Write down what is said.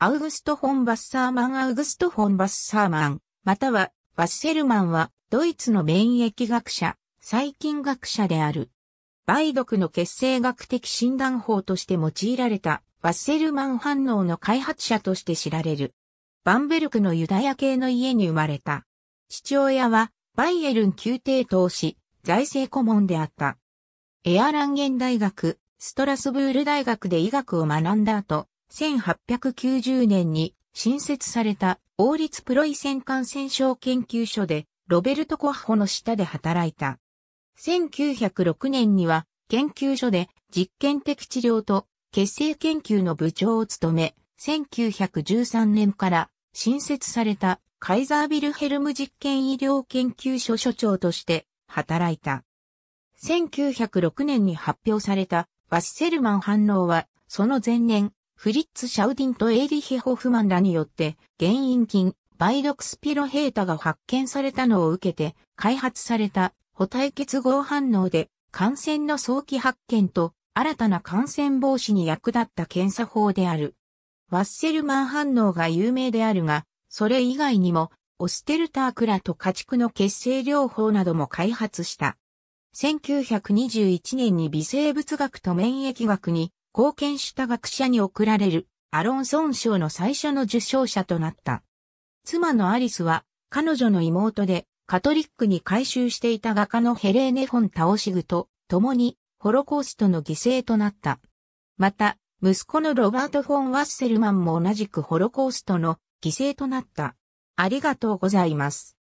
アウグスト・フォン・バッサーマン・アウグスト・フォン・バッサーマン、またはバッセルマンは、ドイツの免疫学者、細菌学者である。梅毒の血清学的診断法として用いられた、バッセルマン反応の開発者として知られる。バンベルクのユダヤ系の家に生まれた。父親は、バイエルン宮廷投資、財政顧問であった。エアランゲン大学、ストラスブール大学で医学を学んだ後、1890年に新設された王立プロイセン感染症研究所でロベルト・コッホの下で働いた。1906年には研究所で実験的治療と血清研究の部長を務め、1913年から新設されたカイザービルヘルム実験医療研究所所長として働いた。1906年に発表されたワッセルマン反応はその前年フリッツ・シャウディンとエイリヒ・ホフマンらによって、原因菌、梅毒スピロヘータが発見されたのを受けて、開発された、補体結合反応で、感染の早期発見と、新たな感染防止に役立った検査法である。ワッセルマン反応が有名であるが、それ以外にも、オステルタークラと家畜の血清療法なども開発した。1921年に微生物学と免疫学に貢献した学者に贈られるアロンソン賞の最初の受賞者となった。妻のアリスは彼女の妹でカトリックに改宗していた画家のヘレーネ・フォン・タオシグと共にホロコーストの犠牲となった。また、息子のロバート・フォン・ワッセルマンも同じくホロコーストの犠牲となった。ありがとうございます。